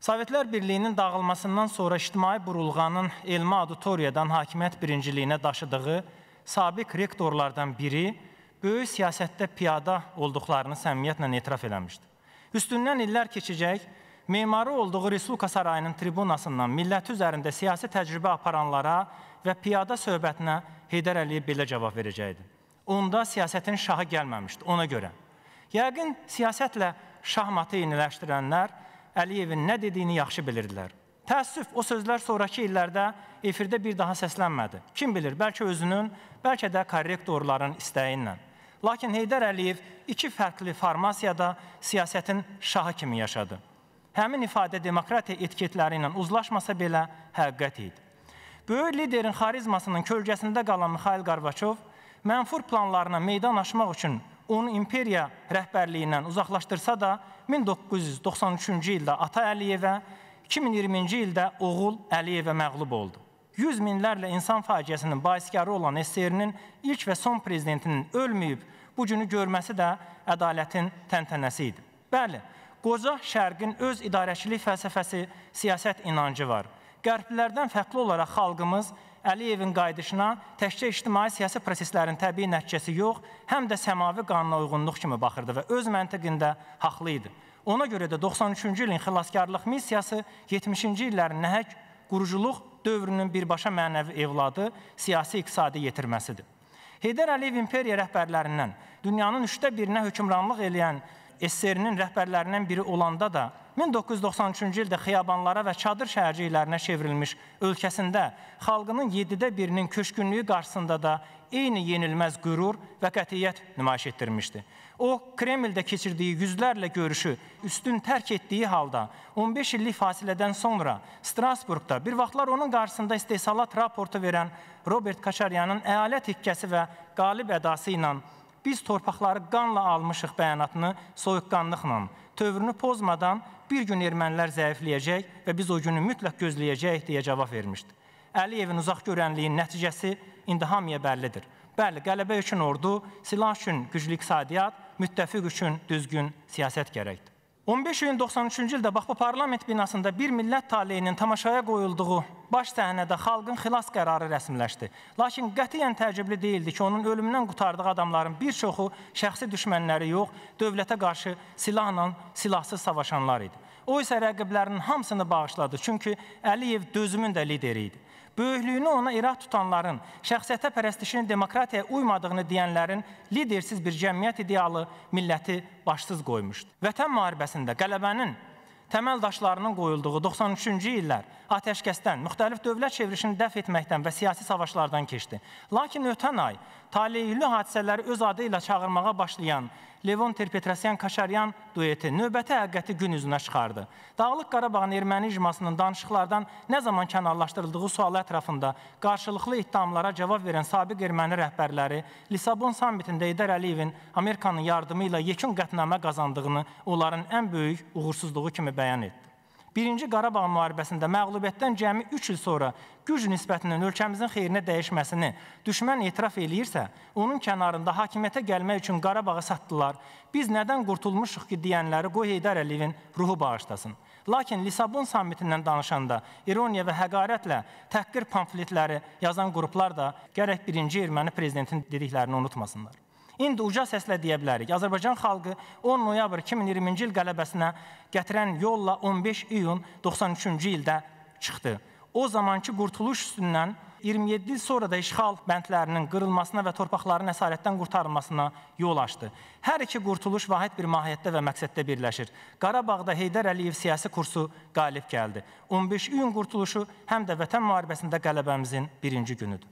Sovetlər Birliyinin dağılmasından sonra ictimai burulğanın elmi auditoriyadan hakimiyyət birinciliyinə daşıdığı sabiq rektorlardan biri böyük siyasətdə piyada olduqlarını səmiyyətlə etiraf eləmişdi. Üstündən illər keçəcək, memarı olduğu Respublika Sarayının tribunasından millət üzərində siyasi təcrübə aparanlara və piyada söhbətinə Heydər Əliyev belə cavab verəcəkdi. Onda siyasətin şahı gəlməmişdi ona görə. Yəqin siyasətlə şahmatı yeniləşdirənlər Əliyevin nə dediyini yaxşı bilirdilər. Təəssüf, o sözlər sonrakı illərdə efirdə bir daha səslənmədi. Kim bilir, bəlkə özünün, bəlkə də korrektorların istəyi ilə. Lakin Heydər Əliyev iki fərqli formasiyada siyasətin şahı kimi yaşadı. Həmin ifadə demokratiya etiketləri ilə uzlaşmasa belə həqiqət idi. Böyük liderin xarizmasının kölgəsində qalan Mikhail Qarbaçov mənfur planlarına meydan açmaq üçün onu imperiya rəhbərliyindən uzaqlaşdırsa da 1993-cü ildə ata Əliyevə, 2020-ci ildə oğul Əliyevə məğlub oldu. 100 minlərlə insan faciəsinin baiskarı olan SSR-nin ilk və son prezidentinin ölməyib bu günü görməsi də ədalətin təntənəsi idi. Bəli, qoca şərqin öz idarəçilik fəlsəfəsi, siyasət inancı var. Qərblərdən fərqli olaraq xalqımız Əliyevin qayıdışına təkcə ictimai-siyasi proseslərin təbii nəticəsi yox, həm də səmavi qanuna uyğunluq kimi baxırdı və öz məntiqində haqlı idi. Ona görə də 93-cü ilin xilaskarlıq missiyası 70-ci illərin nəhəng quruculuq dövrünün birbaşa mənəvi evladı siyasi-iqtisadi yetirməsidir. Heydər Əliyev imperiya rəhbərlərindən dünyanın üçdə birinə hökmranlıq eləyən SSR-nin rəhbərlərindən biri olanda da 1993-cü ildə xiyabanlara və çadır şəhərciklərinə çevrilmiş ölkəsində xalqının 7-də birinin köşkünlüyü qarşısında da eyni yenilməz qürur və qətiyyət nümayiş etdirmişdi. O, Kremldə keçirdiyi yüzlərlə görüşü üstün tərk etdiyi halda 15 illik fasilədən sonra Strasburqda bir vaxtlar onun qarşısında istehsalat raportu verən Robert Kaçaryanın əyalət hikkəsi və qalib ədası ilə biz torpaqları qanla almışıq bəyanatını soyuqqanlıqla, tövrünü pozmadan bir gün ermənilər zəifləyəcək və biz o günü mütləq gözləyəcəyik deyə cavab vermişdi. Əliyevin uzaq görənliyin nəticəsi indi hamıya bəllidir. Bəli, qələbə üçün ordu, silah üçün güclü iqtisadiyyat, müttəfiq üçün düzgün siyasət gərəkdir. 15 iyun 93-cü ildə bax bu parlament binasında bir millət taleyinin tamaşaya qoyulduğu baş səhnədə xalqın xilas qərarı rəsmiləşdi. Lakin qətiyyən təəccüblü deyildi ki, onun ölümündən qurtardığı adamların bir çoxu şəxsi düşmənləri yox, dövlətə qarşı silahla silahsız savaşanlar idi. O isə rəqiblərinin hamısını bağışladı, çünki Əliyev dözümün də lideri idi böyüklüyünü ona irad tutanların, şəxsiyyətə pərəstişinin demokratiyaya uymadığını deyənlərin lidersiz bir cəmiyyət idealı milləti başsız qoymuşdu. Vətən müharibəsində qələbənin təməl daşlarının qoyulduğu 93-cü illər atəşkəsdən, müxtəlif dövlət çevrilişini dəf etməkdən və siyasi savaşlardan keçdi. Lakin ötən ay taleyüllü hadisələri öz adı ilə çağırmağa başlayan Levon Terpetrasyan Kaşaryan dueti növbəti həqiqəti gün üzünə çıxardı. Dağlıq Qarabağın erməni icmasının danışıqlardan nə zaman kənarlaşdırıldığı sualı ətrafında qarşılıqlı iddiamlara cavab verən sabiq erməni rəhbərləri Lisabon sammitində İdər Əliyevin Amerikanın yardımı ilə yekun qətnamə qazandığını onların ən böyük uğursuzluğu kimi bəyan etdi. Birinci Qarabağ müharibəsində məğlubiyyətdən cəmi 3 il sonra güc nisbətinin ölkəmizin xeyrinə dəyişməsini düşmən etiraf eləyirsə, onun kənarında hakimiyyətə gəlmək üçün Qarabağı satdılar, biz nədən qurtulmuşuq ki, deyənləri qoy Heydər Əliyevin ruhu bağışlasın. Lakin Lisabon sammitindən danışanda ironiya və həqarətlə təhqir pamfletləri yazan qruplar da gərək birinci erməni prezidentin dediklərini unutmasınlar. İndi uca səslə deyə bilərik. Azərbaycan xalqı 10 noyabr 2020-ci il qələbəsinə gətirən yolla 15 iyun 93-cü ildə çıxdı. O zamanki qurtuluş üstündən 27 il sonra da işğal bəndlərinin qırılmasına və torpaqların əsarətdən qurtarılmasına yol açdı. Hər iki qurtuluş vahid bir mahiyyətdə və məqsəddə birləşir. Qarabağda Heydər Əliyev siyasi kursu qalib gəldi. 15 iyun qurtuluşu həm də vətən müharibəsində qələbəmizin birinci günüdür.